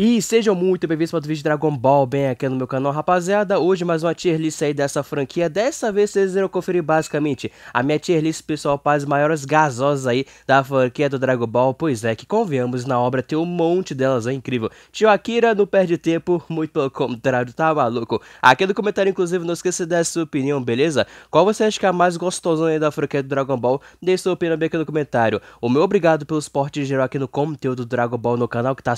E sejam muito bem-vindos para outro vídeo de Dragon Ball bem aqui no meu canal, rapaziada. Hoje mais uma tier list aí dessa franquia. Dessa vez vocês irão conferir basicamente a minha tier list, pessoal, para as maiores gasosas aí da franquia do Dragon Ball. Pois é, que convenhamos, na obra tem um monte delas, é incrível. Tio Akira não perde tempo, muito pelo contrário, tá maluco? Aqui no comentário, inclusive, não esqueça de dar sua opinião, beleza? Qual você acha que é a mais gostosona aí da franquia do Dragon Ball? Deixe sua opinião bem aqui no comentário. O meu obrigado pelo suporte geral aqui no conteúdo do Dragon Ball no canal, que tá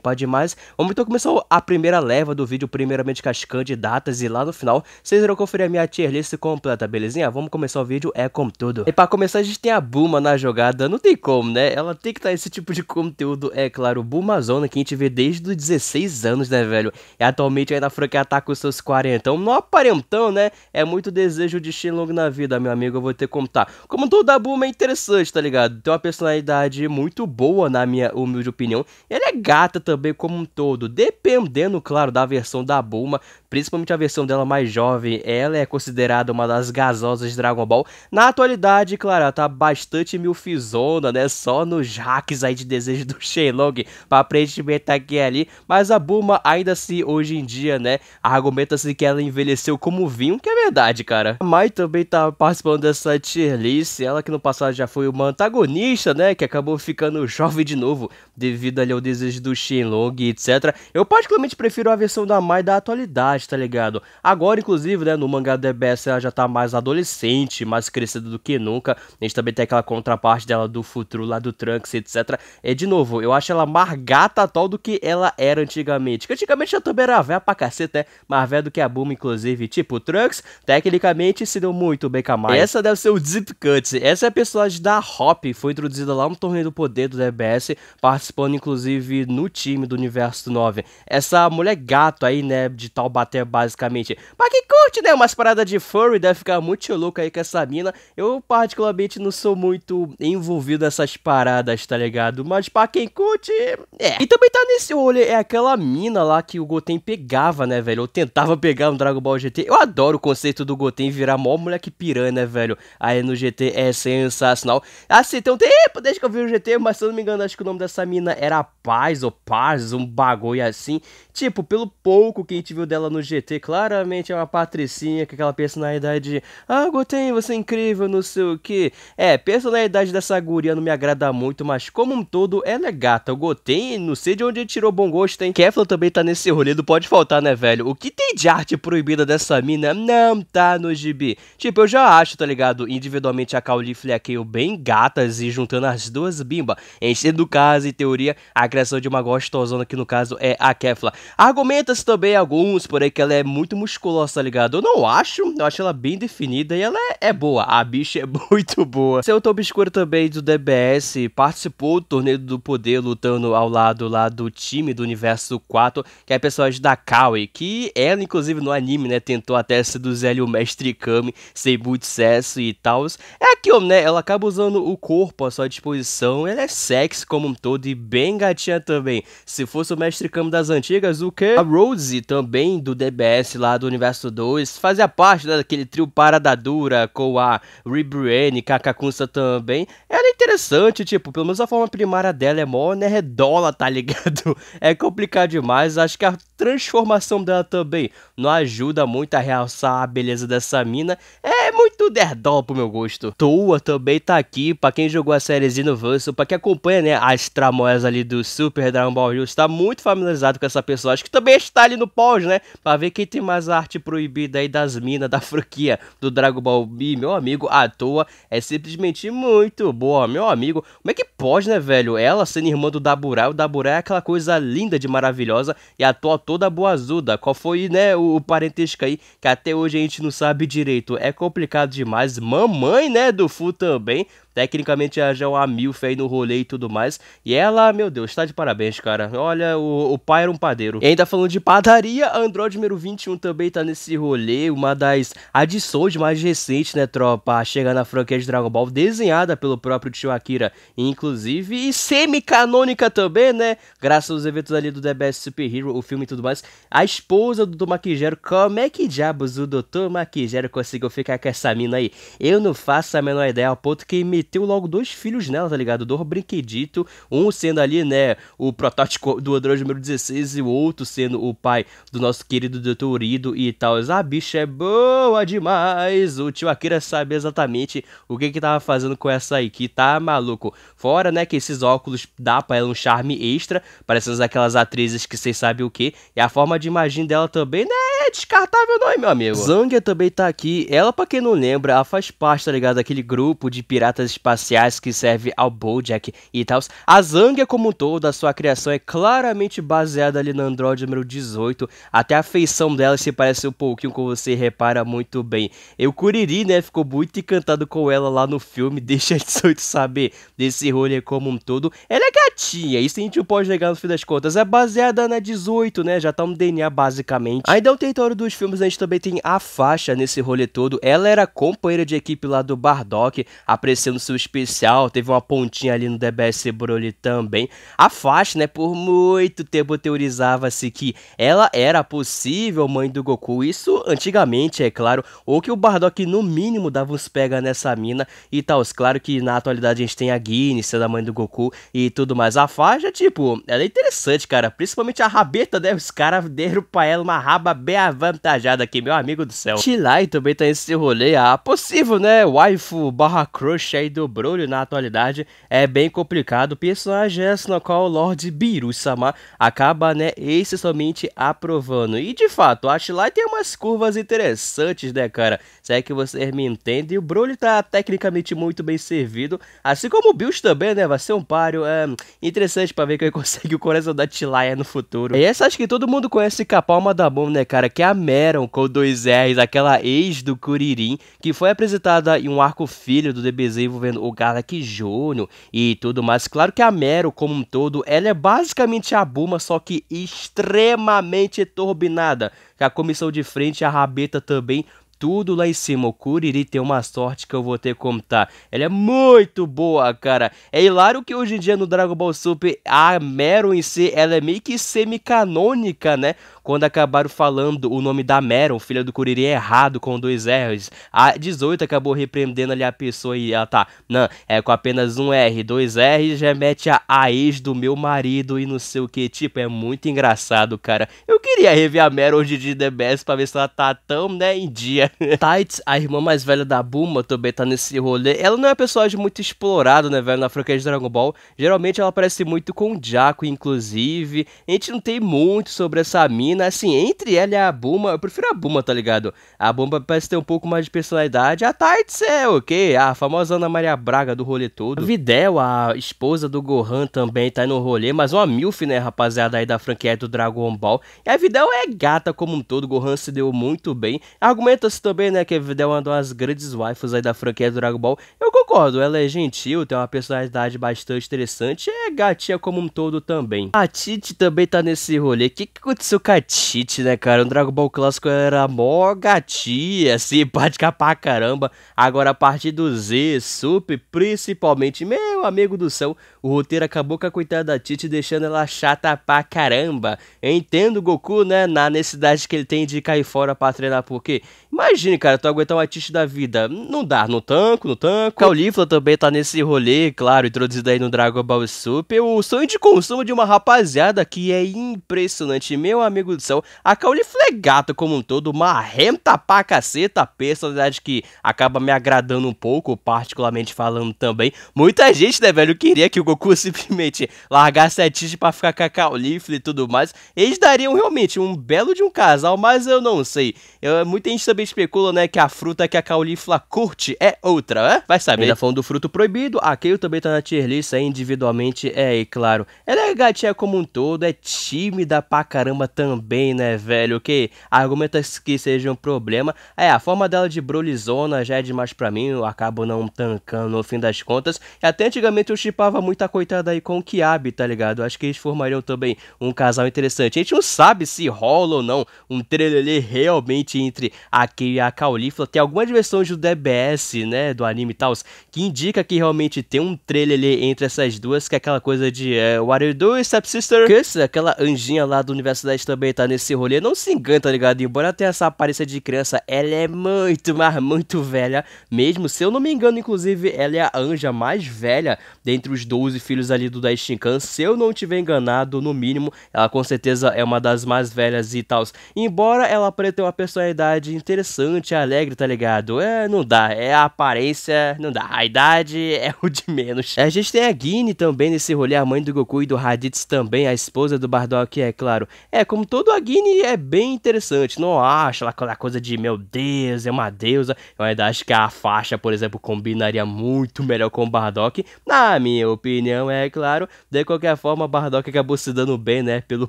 pode mais mais. Vamos então começar a primeira leva do vídeo, primeiramente com as candidatas, e lá no final vocês irão conferir a minha tier list completa, belezinha? Vamos começar o vídeo, é como tudo. E pra começar, a gente tem a Buma na jogada, não tem como, né? Ela tem que estar tá esse tipo de conteúdo, é claro, Zona, que a gente vê desde os 16 anos, né, velho? E atualmente ainda na franquia tá com seus 40, então, não aparentão, né? É muito desejo de Shenlong na vida, meu amigo, eu vou ter que contar. Como todo a Buma é interessante, tá ligado? Tem uma personalidade muito boa, na minha humilde opinião. Ela é gata também, como como um todo, dependendo, claro, da versão da Bulma, principalmente a versão dela mais jovem, ela é considerada uma das gasosas de Dragon Ball. Na atualidade, claro, ela tá bastante milfizona, né? Só nos hacks aí de desejo do Shenlong pra preenchimento aqui e ali. Mas a Bulma, ainda assim, hoje em dia, né? Argumenta-se que ela envelheceu como vinho, que é verdade, cara. A Mai também tá participando dessa tier list. Ela que no passado já foi uma antagonista, né? Que acabou ficando jovem de novo devido ali ao desejo do Shenlong etc. Eu particularmente prefiro a versão da Mai da atualidade, tá ligado? Agora, inclusive, né, no mangá da DBS ela já tá mais adolescente, mais crescida do que nunca. A gente também tem aquela contraparte dela do futuro lá do Trunks, etc. É de novo, eu acho ela mais gata atual do que ela era antigamente. Que antigamente ela também era velha pra caceta, né? Mais velha do que a Buma, inclusive. Tipo, o Trunks, tecnicamente, se deu muito bem com a Mai. Essa deve ser o Deep Cuts. Essa é a personagem da Hop, foi introduzida lá no torneio do poder do DBS, participando inclusive no time do New universo 9. Essa mulher gato aí, né, de Taubaté, basicamente. Pra quem curte, né, umas paradas de furry, deve ficar muito louco aí com essa mina. Eu, particularmente, não sou muito envolvido nessas paradas, tá ligado? Mas pra quem curte, é. E também tá nesse olho, é aquela mina lá que o Goten pegava, né, velho? Ou tentava pegar no Dragon Ball GT. Eu adoro o conceito do Goten virar mó moleque piranha, né, velho? Aí no GT é sensacional. Assim, tem um tempo desde que eu vi o GT, mas se eu não me engano, acho que o nome dessa mina era Paz ou Paz, um bagulho assim. Tipo, pelo pouco que a gente viu dela no GT, claramente é uma patricinha com aquela personalidade. Ah, Goten, você é incrível, não sei o que. É, personalidade dessa guria não me agrada muito, mas como um todo, ela é gata. O Goten, não sei de onde ele tirou bom gosto, hein? Kefla também tá nesse rolê, não pode faltar, né, velho? O que tem de arte proibida dessa mina não tá no gibi. Tipo, eu já acho, tá ligado? Individualmente a Caulifla e a Kale bem gatas e juntando as duas bimba, enchendo o caso e teoria a criação de uma gostosona que no caso é a Kefla. Argumenta-se também alguns, porém que ela é muito musculosa, tá ligado? Eu não acho, eu acho ela bem definida e ela é, é boa. A bicha é muito boa. Seu Tom Escuro também do DBS participou do Torneio do Poder lutando ao lado lá do time do Universo 4, que é a personagem da Kawi, que ela, inclusive, no anime, né, tentou até seduzir o Mestre Kami, sem muito sucesso e tal. É aquilo, né, ela acaba usando o corpo à sua disposição, ela é sexy como um todo e bem gatinha também. Se for fosse o mestre Kami das antigas, o que a Rose, também do DBS lá do Universo 2, fazia parte daquele trio Paradadura com a Ribrienne, Kakakunsa também. Era interessante, tipo, pelo menos a forma primária dela é mó nerdola, tá ligado? É complicado demais, acho que a transformação dela também não ajuda muito a realçar a beleza dessa mina. É muito nerdol pro meu gosto. Toa também tá aqui, pra quem jogou a sériezinha no Verso, pra quem acompanha, né, as tramoias ali do Super Dragon Ball Heroes está muito familiarizado com essa pessoa. Acho que também está ali no pós, né? Pra ver quem tem mais arte proibida aí das minas da franquia do Dragon Ball B. Meu amigo, à toa é simplesmente muito boa. Meu amigo, como é que pode, né, velho? Ela sendo irmã do Daburá. O Daburá é aquela coisa linda de maravilhosa e à toa toda boazuda. Qual foi, né, o, o parentesco aí que até hoje a gente não sabe direito. É complicado demais. Mamãe, né, do Fu também. Tecnicamente a já é uma milf aí no rolê e tudo mais. E ela, meu Deus, tá de parabéns, cara. Olha, o, o pai era um padeiro. E ainda falando de padaria, Android número 21 também tá nesse rolê. Uma das adições mais recentes, né, tropa? Chega na franquia de Dragon Ball, desenhada pelo próprio tio Akira, inclusive. E semi-canônica também, né? Graças aos eventos ali do The Best Super Hero, o filme e tudo mais. A esposa do Tomakijero, como é que diabos o Dr. Makijero conseguiu ficar com essa mina aí? Eu não faço a menor ideia, ao ponto que me meteu logo dois filhos nela, tá ligado? Dois brinquedito, um sendo ali, né, o protótipo do Android número 16 e o outro sendo o pai do nosso querido Dr. Ido e tal. A bicha é boa demais. O tio Akira sabe exatamente o que que tava fazendo com essa aí, que tá maluco. Fora, né, que esses óculos dá pra ela um charme extra, parecendo aquelas atrizes que vocês sabem o que. E a forma de imagem dela também, né, é descartável não, hein, meu amigo. Zangia também tá aqui. Ela, pra quem não lembra, ela faz parte, tá ligado, daquele grupo de piratas espaciais que serve ao Bojack e tal. A Zangia como um todo, a sua criação é claramente baseada ali no Android número 18, até a feição dela se parece um pouquinho com você repara muito bem. Eu Kuriri, né, ficou muito encantado com ela lá no filme, deixa a 18 saber desse rolê como um todo. Ela é gatinha, isso a gente pode negar no fim das contas, é baseada na 18, né, já tá um DNA basicamente. Ainda é o território dos filmes, a gente também tem a faixa nesse rolê todo, ela era companheira de equipe lá do Bardock, aparecendo especial, teve uma pontinha ali no DBS Broly também. A faixa, né, por muito tempo teorizava-se que ela era possível mãe do Goku, isso antigamente, é claro, ou que o Bardock no mínimo dava uns pega nessa mina e tal. Claro que na atualidade a gente tem a Guinness, da mãe do Goku e tudo mais. A faixa, é, tipo, ela é interessante, cara, principalmente a rabeta, né, os caras deram pra ela uma raba bem avantajada aqui, meu amigo do céu. e também tá nesse rolê, a possível, né, waifu barra crush aí do Broly na atualidade é bem complicado. O personagem é no qual o Lord Biru-sama acaba, né, excessivamente aprovando. E de fato, acho lá tem umas curvas interessantes, né, cara? Se é que vocês me entendem. O Broly tá tecnicamente muito bem servido, assim como o Bills também, né? Vai ser um páreo é, interessante para ver quem consegue o coração da Tilaya no futuro. E essa acho que todo mundo conhece Capalma da Bom, né, cara? Que é a Meron com dois R's, aquela ex do Kuririn, que foi apresentada em um arco filho do DBZ envolvendo o Galaxy Jr. e tudo mais. Claro que a Mero, como um todo, ela é basicamente a Buma, só que extremamente turbinada. A comissão de frente, a Rabeta também, tudo lá em cima. O Curiri tem uma sorte que eu vou ter que contar. Ela é muito boa, cara. É hilário que hoje em dia no Dragon Ball Super a Mero em si, ela é meio que semi-canônica, né? quando acabaram falando o nome da Meron, filha do Curiri, é errado com dois R's. A 18 acabou repreendendo ali a pessoa e ela tá, não, é com apenas um R, dois R's, remete a, a ex do meu marido e não sei o que. Tipo, é muito engraçado, cara. Eu queria rever a Meron de The Best pra ver se ela tá tão, né, em dia. Tights, a irmã mais velha da Buma, também tá nesse rolê. Ela não é um personagem muito explorado, né, velho, na franquia de Dragon Ball. Geralmente ela aparece muito com o Jaco, inclusive. A gente não tem muito sobre essa mina menina, assim, entre ela e a Buma, eu prefiro a Buma, tá ligado? A Buma parece ter um pouco mais de personalidade. A Tights é o quê? A famosa Ana Maria Braga do rolê todo. A Videl, a esposa do Gohan, também tá no rolê, mas uma milf, né, rapaziada aí da franquia do Dragon Ball. E a Videl é gata como um todo, Gohan se deu muito bem. Argumenta-se também, né, que a Videl é uma das grandes waifus aí da franquia do Dragon Ball. Eu concordo, ela é gentil, tem uma personalidade bastante interessante, é gatinha como um todo também. A Titi também tá nesse rolê. O que, que aconteceu com a gatite, né, cara? O Dragon Ball Clássico era mó gatia, simpática pra caramba. Agora, a partir do Z, Sup, principalmente, meu amigo do céu, o roteiro acabou com a coitada da Titi, deixando ela chata pra caramba. entendo o Goku, né, na necessidade que ele tem de cair fora pra treinar, porque... Imagine, cara, tu aguentar uma Titi da vida. Não dá, no tanco, no tanco. Caulifla também tá nesse rolê, claro, introduzido aí no Dragon Ball Super. O sonho de consumo de uma rapaziada que é impressionante, meu amigo do céu. A Caulifla é gata como um todo, marrenta pra caceta, personalidade que acaba me agradando um pouco, particularmente falando também. Muita gente triste, né, velho? Eu queria que o Goku simplesmente largasse a Tige pra ficar com a Caulifla e tudo mais. Eles dariam realmente um belo de um casal, mas eu não sei. Eu, muita gente também especula, né, que a fruta que a Caulifla curte é outra, né? Vai saber. Ainda falando do fruto proibido, a Kayle também tá na tier list aí é individualmente, é, e claro. Ela é gatinha como um todo, é tímida pra caramba também, né, velho? Que argumentos que sejam um problema. É, a forma dela de brolizona já é demais pra mim, eu acabo não tancando no fim das contas. E até Antigamente eu chipava muito a coitada aí com o Kiabi, tá ligado? Acho que eles formariam também um casal interessante. A gente não sabe se rola ou não um trelele realmente entre a Kei e a Caulifla. Tem algumas versões do DBS, né, do anime e tal, que indica que realmente tem um trelele entre essas duas, que é aquela coisa de é, What Are You Doing, Stepsister? Kiss, aquela anjinha lá do universidade também tá nesse rolê. Não se engana, tá ligado? Embora tenha essa aparência de criança, ela é muito, mas muito velha mesmo. Se eu não me engano, inclusive, ela é a anja mais velha dentre os 12 filhos ali do Daishin Khan, se eu não tiver enganado, no mínimo, ela com certeza é uma das mais velhas e tal. Embora ela pareça ter uma personalidade interessante, alegre, tá ligado? É, não dá. É a aparência, não dá. A idade é o de menos. A gente tem a Guine também nesse rolê, a mãe do Goku e do Raditz também, a esposa do Bardock, é claro. É, como todo, a Guine é bem interessante. Não acha ela aquela coisa de, meu Deus, é uma deusa. Eu é ainda acho que a faixa, por exemplo, combinaria muito melhor com o Bardock. Na minha opinião, é claro. De qualquer forma, Bardock acabou se dando bem, né? Pelo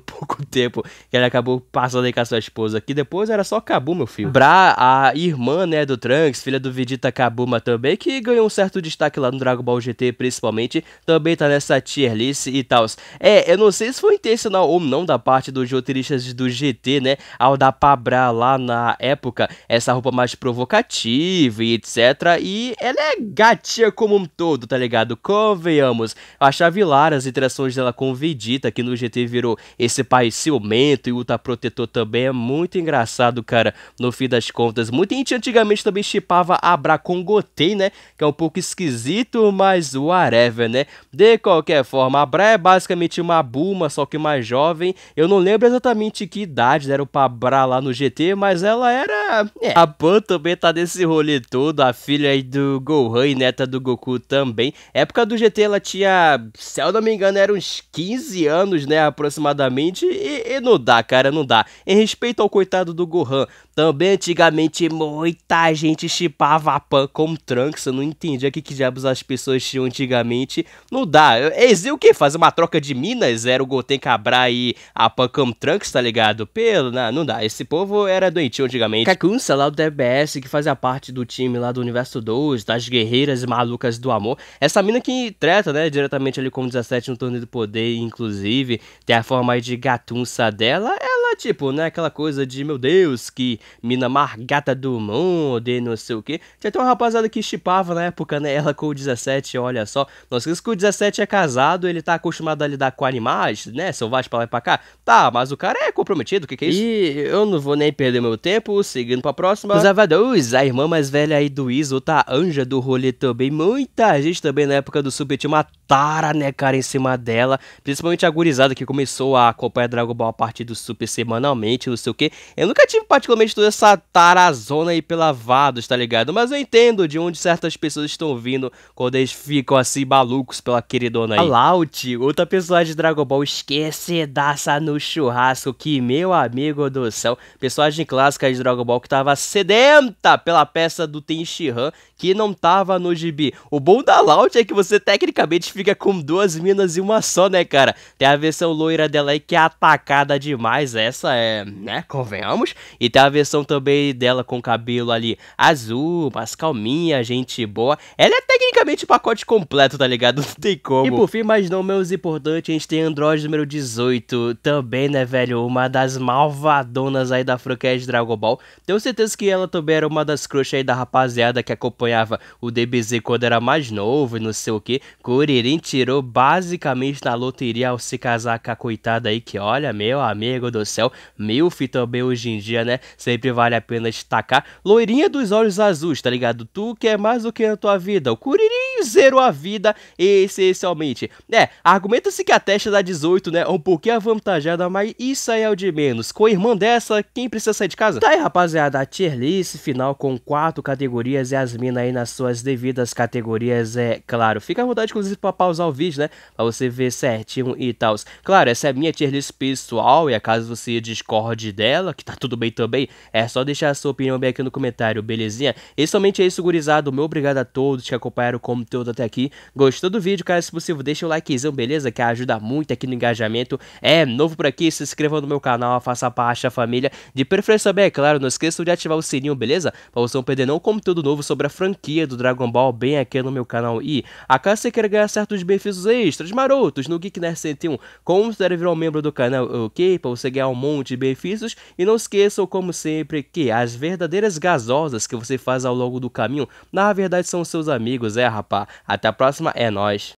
pouco tempo que ele acabou passando aí com a sua esposa. aqui depois era só Kabu, meu filho. Bra, a irmã, né, do Trunks, filha do Vegeta Kabuma também, que ganhou um certo destaque lá no Dragon Ball GT, principalmente. Também tá nessa tier list e tal. É, eu não sei se foi intencional ou não da parte dos roteiristas do GT, né? Ao dar pra Bra lá na época essa roupa mais provocativa e etc. E ela é gatinha como um todo, tá ligado? convenhamos, chavilar as interações dela com Vegeta, que no GT virou esse pai ciumento e Ultra Protetor também é muito engraçado, cara, no fim das contas. Muita gente antigamente também chipava Abra com Goten, né, que é um pouco esquisito, mas whatever, né. De qualquer forma, Abra é basicamente uma Buma, só que mais jovem. Eu não lembro exatamente que idade deram pra Abra lá no GT, mas ela era... É. A Pan também tá nesse rolê todo, a filha aí do Gohan e neta do Goku também. É época do GT ela tinha, se eu não me engano, era uns 15 anos, né, aproximadamente, e, e não dá, cara, não dá. Em respeito ao coitado do Gohan, também antigamente muita gente chipava a Pan com Trunks, eu não entendia que que diabos as pessoas tinham antigamente. Não dá, eles o que? Fazer uma troca de minas? Era o Goten Cabra e a Pan Trunks, tá ligado? Pelo, não, não dá, esse povo era doentio antigamente. Kakunsa lá do DBS, que fazia parte do time lá do Universo 2, das guerreiras malucas do amor, essa mina que trata, né, diretamente ali com 17 no torneio do poder, inclusive, tem a forma de gatunça dela, ela é tipo, né, aquela coisa de, meu Deus, que mina margata do mundo e não sei o que. Tinha até uma rapaziada que chipava na época, né, ela com o 17, olha só. Nós cremos que o 17 é casado, ele tá acostumado a lidar com animais, né, selvagem pra lá e pra cá. Tá, mas o cara é comprometido, o que que é isso? E eu não vou nem perder meu tempo, seguindo pra próxima. Os a irmã mais velha aí do Iso, tá, anja do rolê também. Muita gente também na época do Super tinha uma tara, né, cara, em cima dela. Principalmente a gurizada que começou a acompanhar Dragon Ball a partir do Super semanalmente, não sei o que. Eu nunca tive particularmente toda essa tarazona aí pela Vados, tá ligado? Mas eu entendo de onde certas pessoas estão vindo quando eles ficam assim malucos pela queridona aí. A Laut, outra personagem de Dragon Ball esquecedaça no churrasco, que meu amigo do céu, personagem clássica de Dragon Ball que tava sedenta pela peça do Tenshihan que não tava no gibi. O bom da Laut é que você tecnicamente fica com duas minas e uma só, né, cara? Tem a versão loira dela aí que é atacada demais, é essa é, né, convenhamos. E tem a versão também dela com cabelo ali azul, mais calminha, gente boa. Ela é tecnicamente o pacote completo, tá ligado? Não tem como. E por fim, mas não menos importante, a gente tem Android número 18, também, né, velho, uma das malvadonas aí da franquia de Dragon Ball. Tenho certeza que ela também era uma das crush aí da rapaziada que acompanhava o DBZ quando era mais novo e não sei o que. Kuririn tirou basicamente na loteria ao se casar com a coitada aí que, olha, meu amigo do céu céu. Milf também hoje em dia, né? Sempre vale a pena destacar. Loirinha dos olhos azuis, tá ligado? Tu quer é mais do que na tua vida. O Curirim zero zerou a vida essencialmente. É, argumenta-se que a testa da 18, né, é um pouquinho avantajada, mas isso aí é o de menos. Com a irmã dessa, quem precisa sair de casa? Tá aí, rapaziada, a tier list final com quatro categorias e as minas aí nas suas devidas categorias, é claro. Fica à vontade, inclusive, pra pausar o vídeo, né, pra você ver certinho e tal. Claro, essa é a minha tier list pessoal, e acaso você discorde dela, que tá tudo bem também, é só deixar a sua opinião bem aqui no comentário, belezinha? E somente é isso, gurizado. Meu obrigado a todos que acompanharam como todo até aqui. Gostou do vídeo, cara? Se possível, deixa o likezão, beleza? Que ajuda muito aqui no engajamento. É novo por aqui, se inscreva no meu canal, faça parte da família. De preferência bem, é claro, não esqueçam de ativar o sininho, beleza? Pra você não perder nenhum conteúdo novo sobre a franquia do Dragon Ball bem aqui no meu canal. E acaso você queira ganhar certos benefícios extras marotos no Geek Nerd 101, considere virar um membro do canal, ok? Pra você ganhar um monte de benefícios. E não esqueçam, como sempre, que as verdadeiras gasosas que você faz ao longo do caminho, na verdade são seus amigos, é rapaz? participar. Até a próxima, é nós.